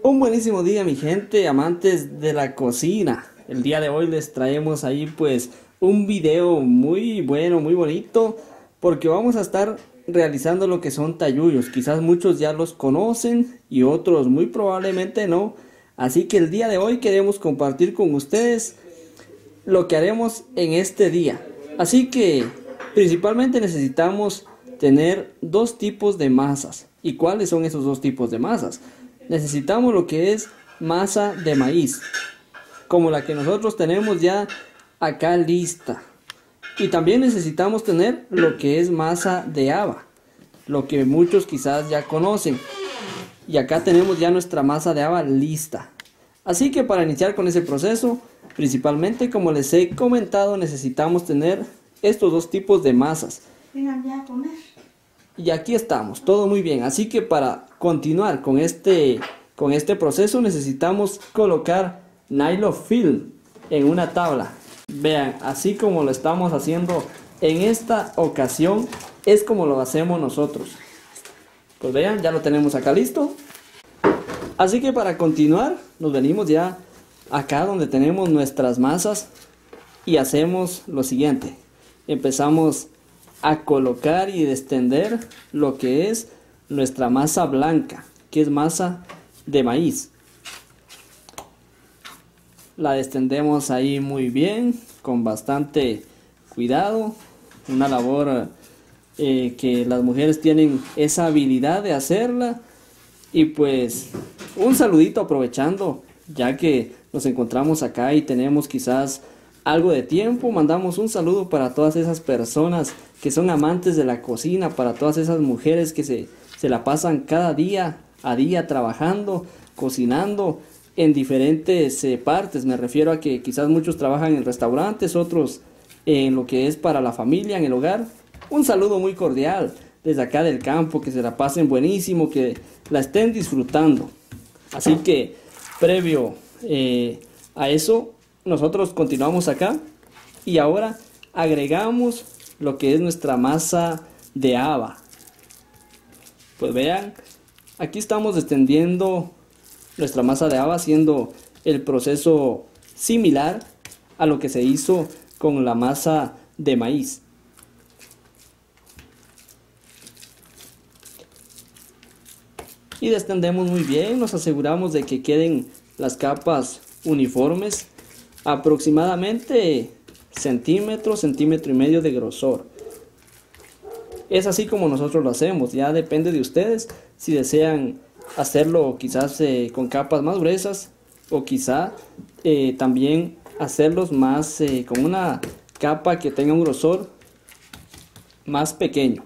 Un buenísimo día mi gente, amantes de la cocina. El día de hoy les traemos ahí pues un video muy bueno, muy bonito, porque vamos a estar realizando lo que son tallullos. Quizás muchos ya los conocen y otros muy probablemente no. Así que el día de hoy queremos compartir con ustedes lo que haremos en este día. Así que principalmente necesitamos tener dos tipos de masas. ¿Y cuáles son esos dos tipos de masas? necesitamos lo que es masa de maíz, como la que nosotros tenemos ya acá lista. Y también necesitamos tener lo que es masa de haba, lo que muchos quizás ya conocen. Y acá tenemos ya nuestra masa de haba lista. Así que para iniciar con ese proceso, principalmente como les he comentado, necesitamos tener estos dos tipos de masas. Y aquí estamos, todo muy bien. Así que para continuar con este, con este proceso necesitamos colocar nylon film en una tabla. Vean, así como lo estamos haciendo en esta ocasión, es como lo hacemos nosotros. Pues vean, ya lo tenemos acá listo. Así que para continuar, nos venimos ya acá donde tenemos nuestras masas y hacemos lo siguiente. Empezamos a colocar y destender lo que es nuestra masa blanca, que es masa de maíz. La extendemos ahí muy bien, con bastante cuidado, una labor eh, que las mujeres tienen esa habilidad de hacerla. Y pues un saludito aprovechando, ya que nos encontramos acá y tenemos quizás algo de tiempo, mandamos un saludo para todas esas personas que son amantes de la cocina, para todas esas mujeres que se, se la pasan cada día a día trabajando, cocinando en diferentes eh, partes. Me refiero a que quizás muchos trabajan en restaurantes, otros en lo que es para la familia, en el hogar. Un saludo muy cordial desde acá del campo, que se la pasen buenísimo, que la estén disfrutando. Así que previo eh, a eso, nosotros continuamos acá y ahora agregamos lo que es nuestra masa de haba. Pues vean, aquí estamos extendiendo nuestra masa de haba haciendo el proceso similar a lo que se hizo con la masa de maíz. Y descendemos muy bien, nos aseguramos de que queden las capas uniformes aproximadamente centímetros centímetro y medio de grosor. Es así como nosotros lo hacemos, ya depende de ustedes si desean hacerlo quizás eh, con capas más gruesas o quizá eh, también hacerlos más eh, con una capa que tenga un grosor más pequeño.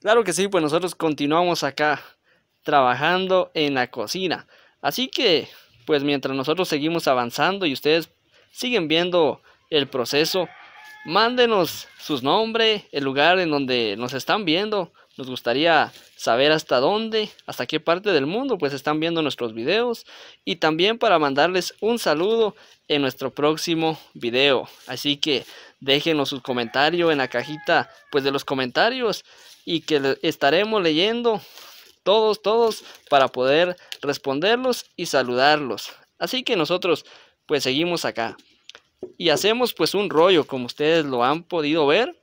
Claro que sí, pues nosotros continuamos acá trabajando en la cocina. Así que, pues mientras nosotros seguimos avanzando y ustedes siguen viendo el proceso, mándenos sus nombres, el lugar en donde nos están viendo. Nos gustaría saber hasta dónde, hasta qué parte del mundo pues están viendo nuestros videos y también para mandarles un saludo en nuestro próximo video. Así que déjenos su comentario en la cajita pues de los comentarios y que estaremos leyendo todos, todos, para poder responderlos y saludarlos. Así que nosotros pues seguimos acá. Y hacemos pues un rollo, como ustedes lo han podido ver.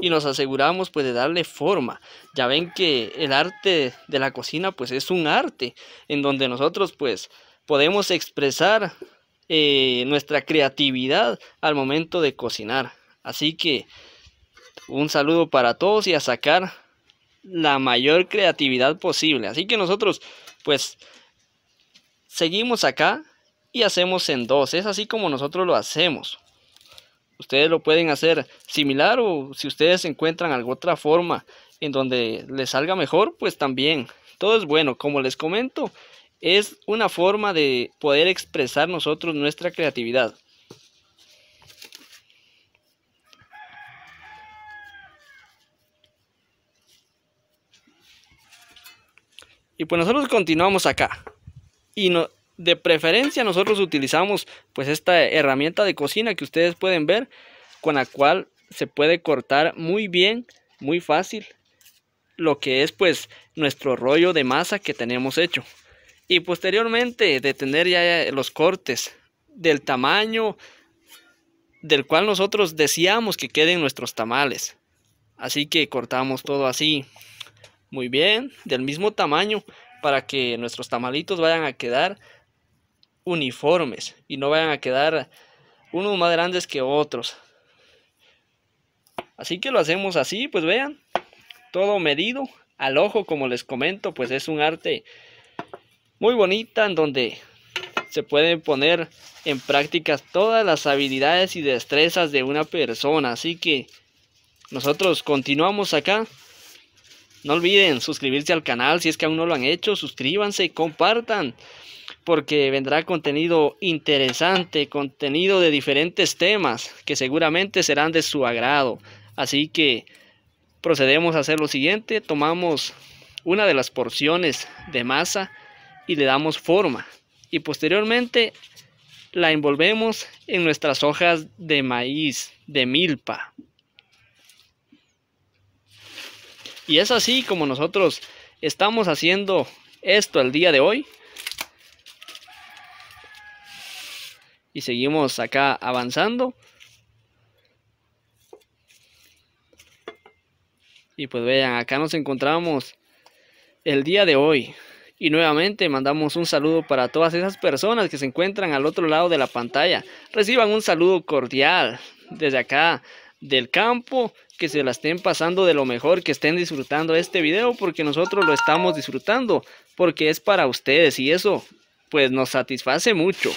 Y nos aseguramos pues de darle forma. Ya ven que el arte de la cocina pues es un arte en donde nosotros pues podemos expresar eh, nuestra creatividad al momento de cocinar. Así que un saludo para todos y a sacar la mayor creatividad posible. Así que nosotros, pues, seguimos acá y hacemos en dos. Es así como nosotros lo hacemos. Ustedes lo pueden hacer similar o si ustedes encuentran alguna otra forma en donde les salga mejor, pues también. Todo es bueno. Como les comento, es una forma de poder expresar nosotros nuestra creatividad. Y pues nosotros continuamos acá. Y no, de preferencia nosotros utilizamos pues esta herramienta de cocina que ustedes pueden ver, con la cual se puede cortar muy bien, muy fácil, lo que es pues nuestro rollo de masa que tenemos hecho. Y posteriormente de tener ya los cortes del tamaño del cual nosotros deseamos que queden nuestros tamales. Así que cortamos todo así. Muy bien, del mismo tamaño, para que nuestros tamalitos vayan a quedar uniformes y no vayan a quedar unos más grandes que otros. Así que lo hacemos así, pues vean, todo medido al ojo, como les comento, pues es un arte muy bonita en donde se pueden poner en práctica todas las habilidades y destrezas de una persona. Así que nosotros continuamos acá no olviden suscribirse al canal si es que aún no lo han hecho. Suscríbanse, compartan, porque vendrá contenido interesante, contenido de diferentes temas que seguramente serán de su agrado. Así que procedemos a hacer lo siguiente. Tomamos una de las porciones de masa y le damos forma. Y posteriormente la envolvemos en nuestras hojas de maíz, de milpa. Y es así como nosotros estamos haciendo esto el día de hoy. Y seguimos acá avanzando. Y pues vean, acá nos encontramos el día de hoy. Y nuevamente mandamos un saludo para todas esas personas que se encuentran al otro lado de la pantalla. Reciban un saludo cordial desde acá, del campo, que se la estén pasando de lo mejor, que estén disfrutando este video porque nosotros lo estamos disfrutando, porque es para ustedes y eso pues nos satisface mucho.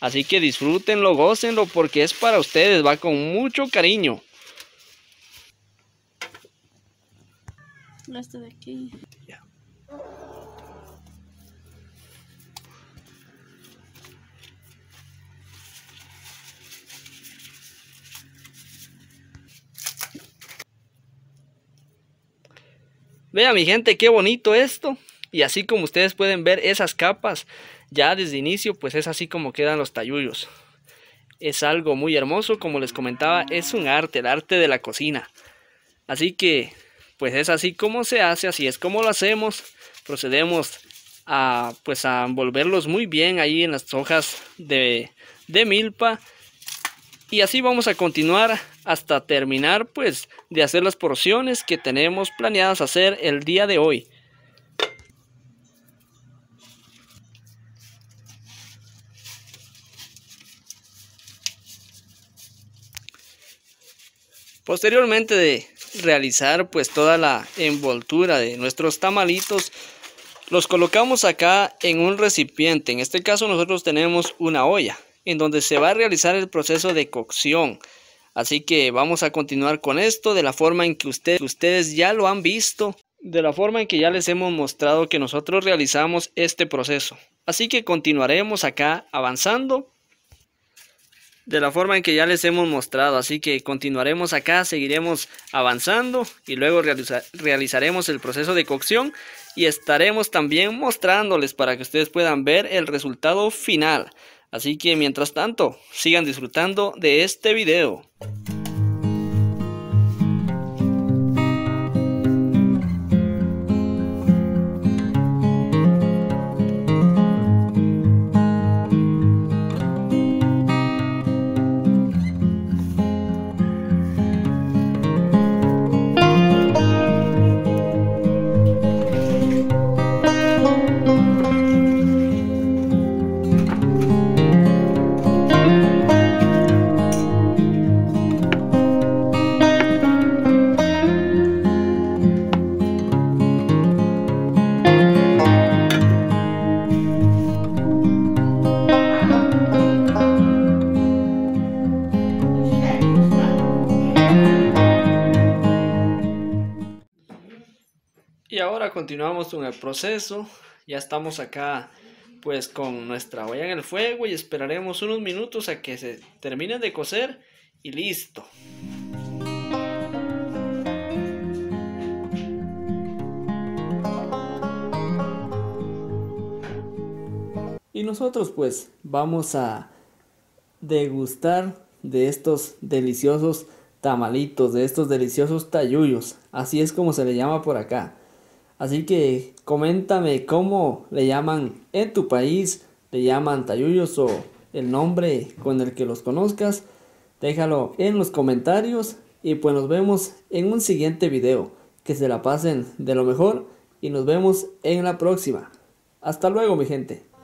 Así que disfrútenlo, gócenlo porque es para ustedes, va con mucho cariño. aquí. Vea mi gente, qué bonito esto. Y así como ustedes pueden ver esas capas, ya desde inicio, pues es así como quedan los tallullos. Es algo muy hermoso, como les comentaba, es un arte, el arte de la cocina. Así que, pues es así como se hace, así es como lo hacemos. Procedemos a, pues a envolverlos muy bien ahí en las hojas de, de milpa y así vamos a continuar hasta terminar pues de hacer las porciones que tenemos planeadas hacer el día de hoy. Posteriormente de realizar pues toda la envoltura de nuestros tamalitos, los colocamos acá en un recipiente. En este caso nosotros tenemos una olla en donde se va a realizar el proceso de cocción. Así que vamos a continuar con esto de la forma en que ustedes ya lo han visto, de la forma en que ya les hemos mostrado que nosotros realizamos este proceso. Así que continuaremos acá avanzando de la forma en que ya les hemos mostrado. Así que continuaremos acá, seguiremos avanzando y luego realizaremos el proceso de cocción y estaremos también mostrándoles para que ustedes puedan ver el resultado final. Así que mientras tanto, sigan disfrutando de este video. Y ahora continuamos con el proceso. Ya estamos acá pues con nuestra olla en el fuego y esperaremos unos minutos a que se termine de cocer y listo. Y nosotros pues vamos a degustar de estos deliciosos tamalitos, de estos deliciosos tayuyos, así es como se le llama por acá. Así que coméntame cómo le llaman en tu país, le llaman tayuyos o el nombre con el que los conozcas. Déjalo en los comentarios y pues nos vemos en un siguiente video. Que se la pasen de lo mejor y nos vemos en la próxima. Hasta luego mi gente.